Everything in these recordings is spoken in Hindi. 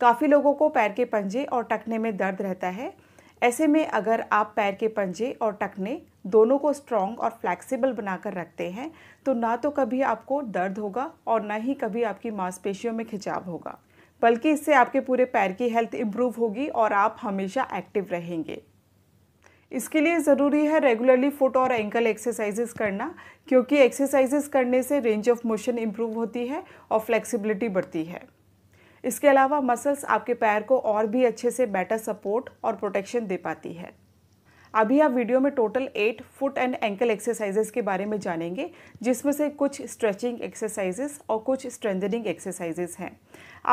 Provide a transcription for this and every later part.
काफ़ी लोगों को पैर के पंजे और टकने में दर्द रहता है ऐसे में अगर आप पैर के पंजे और टकने दोनों को स्ट्रॉन्ग और फ्लैक्सीबल बनाकर रखते हैं तो ना तो कभी आपको दर्द होगा और ना ही कभी आपकी मांसपेशियों में खिंचाव होगा बल्कि इससे आपके पूरे पैर की हेल्थ इम्प्रूव होगी और आप हमेशा एक्टिव रहेंगे इसके लिए ज़रूरी है रेगुलरली फुट और एंकल एक्सरसाइजेस करना क्योंकि एक्सरसाइजेस करने से रेंज ऑफ मोशन इम्प्रूव होती है और फ्लेक्सिबिलिटी बढ़ती है इसके अलावा मसल्स आपके पैर को और भी अच्छे से बेटर सपोर्ट और प्रोटेक्शन दे पाती है अभी आप वीडियो में total eight foot and ankle exercises के बारे में जानेंगे जिसमें से कुछ स्ट्रेचिंग एक्सरसाइजेस और कुछ स्ट्रेंथनिंग एक्सरसाइजेज हैं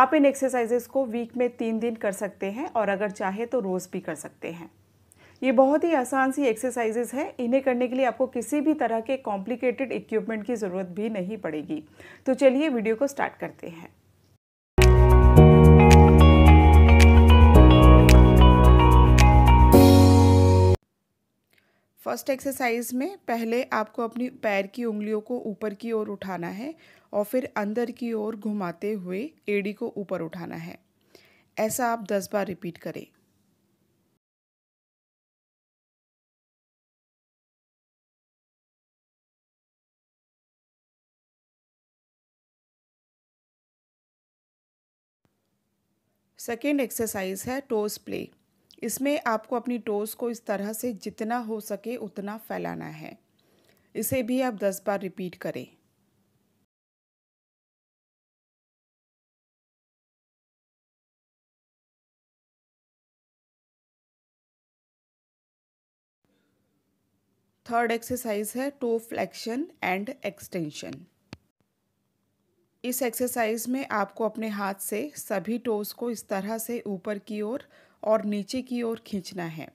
आप इन एक्सरसाइजेस को वीक में तीन दिन कर सकते हैं और अगर चाहे तो रोज़ भी कर सकते हैं ये बहुत ही आसान सी एक्सरसाइजेज है इन्हें करने के लिए आपको किसी भी तरह के कॉम्प्लिकेटेड इक्विपमेंट की ज़रूरत भी नहीं पड़ेगी तो चलिए वीडियो को स्टार्ट करते हैं फर्स्ट एक्सरसाइज में पहले आपको अपनी पैर की उंगलियों को ऊपर की ओर उठाना है और फिर अंदर की ओर घुमाते हुए एड़ी को ऊपर उठाना है ऐसा आप दस बार रिपीट करें सेकेंड एक्सरसाइज है टोस प्ले इसमें आपको अपनी टोज़ को इस तरह से जितना हो सके उतना फैलाना है इसे भी आप 10 बार रिपीट करें थर्ड एक्सरसाइज है टो फ्लेक्शन एंड एक्सटेंशन इस एक्सरसाइज में आपको अपने हाथ से सभी टोज को इस तरह से ऊपर की ओर और नीचे की ओर खींचना है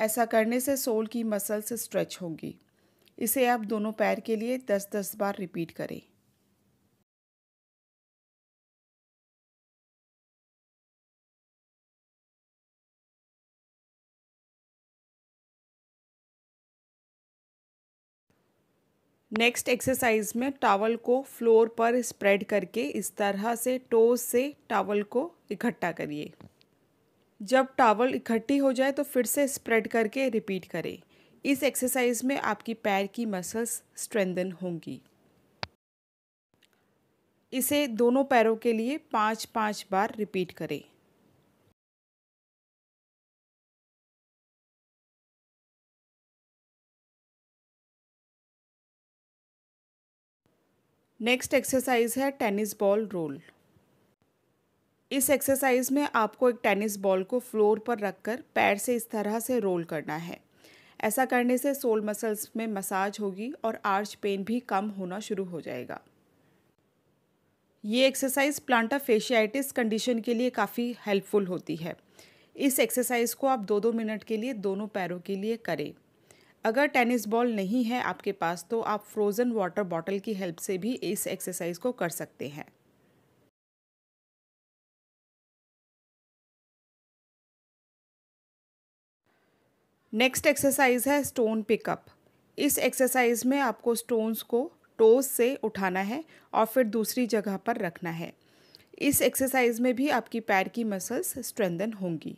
ऐसा करने से सोल की मसल्स स्ट्रेच होंगी इसे आप दोनों पैर के लिए 10-10 बार रिपीट करें नेक्स्ट एक्सरसाइज में टावल को फ्लोर पर स्प्रेड करके इस तरह से टोज से टावल को इकट्ठा करिए जब टावल इकट्ठी हो जाए तो फिर से स्प्रेड करके रिपीट करें इस एक्सरसाइज में आपकी पैर की मसल्स स्ट्रेंदन होंगी इसे दोनों पैरों के लिए पाँच पाँच बार रिपीट करें नेक्स्ट एक्सरसाइज है टेनिस बॉल रोल इस एक्सरसाइज में आपको एक टेनिस बॉल को फ्लोर पर रखकर पैर से इस तरह से रोल करना है ऐसा करने से सोल मसल्स में मसाज होगी और आर्च पेन भी कम होना शुरू हो जाएगा ये एक्सरसाइज प्लांटा फेशियाइटिस कंडीशन के लिए काफ़ी हेल्पफुल होती है इस एक्सरसाइज को आप दो दो मिनट के लिए दोनों पैरों के लिए करें अगर टेनिस बॉल नहीं है आपके पास तो आप फ्रोज़न वाटर बॉटल की हेल्प से भी इस एक्सरसाइज को कर सकते हैं नेक्स्ट एक्सरसाइज है स्टोन पिकअप इस एक्सरसाइज में आपको स्टोन्स को टोज से उठाना है और फिर दूसरी जगह पर रखना है इस एक्सरसाइज में भी आपकी पैर की मसल्स स्ट्रेंदन होंगी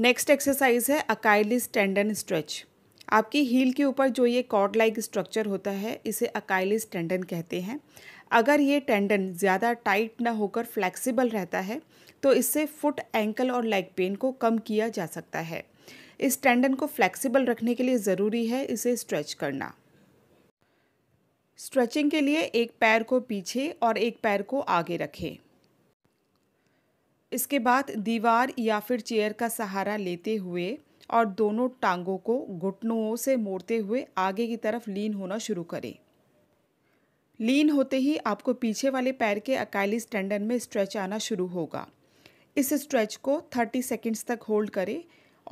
नेक्स्ट एक्सरसाइज है अकाइलिस टेंडन स्ट्रेच आपकी हील के ऊपर जो ये कॉर्ड लाइक स्ट्रक्चर होता है इसे अकाइलिस टेंडन कहते हैं अगर ये टेंडन ज़्यादा टाइट ना होकर फ्लैक्सीबल रहता है तो इससे फुट एंकल और लेग पेन को कम किया जा सकता है इस टेंडन को फ्लैक्सीबल रखने के लिए ज़रूरी है इसे स्ट्रेच करना स्ट्रेचिंग के लिए एक पैर को पीछे और एक पैर को आगे रखें इसके बाद दीवार या फिर चेयर का सहारा लेते हुए और दोनों टांगों को घुटनों से मोड़ते हुए आगे की तरफ लीन होना शुरू करें लीन होते ही आपको पीछे वाले पैर के अकाइलिस टेंडन में स्ट्रेच आना शुरू होगा इस स्ट्रेच को 30 सेकंड्स तक होल्ड करें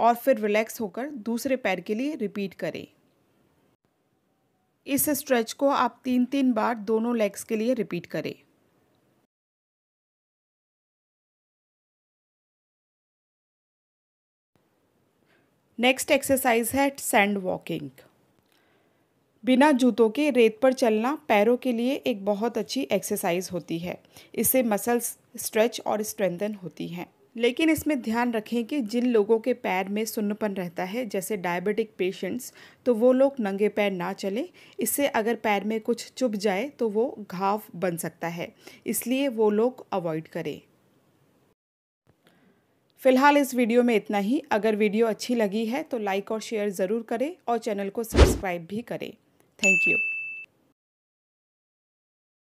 और फिर रिलैक्स होकर दूसरे पैर के लिए रिपीट करें इस स्ट्रेच को आप तीन तीन बार दोनों लेग्स के लिए रिपीट करें नेक्स्ट एक्सरसाइज है सैंड वॉकिंग बिना जूतों के रेत पर चलना पैरों के लिए एक बहुत अच्छी एक्सरसाइज होती है इससे मसल्स स्ट्रेच और स्ट्रेंथन होती हैं लेकिन इसमें ध्यान रखें कि जिन लोगों के पैर में सुन्नपन रहता है जैसे डायबिटिक पेशेंट्स तो वो लोग नंगे पैर ना चलें इससे अगर पैर में कुछ चुभ जाए तो वो घाव बन सकता है इसलिए वो लोग अवॉइड करें फिलहाल इस वीडियो में इतना ही अगर वीडियो अच्छी लगी है तो लाइक और शेयर ज़रूर करें और चैनल को सब्सक्राइब भी करें थैंक यू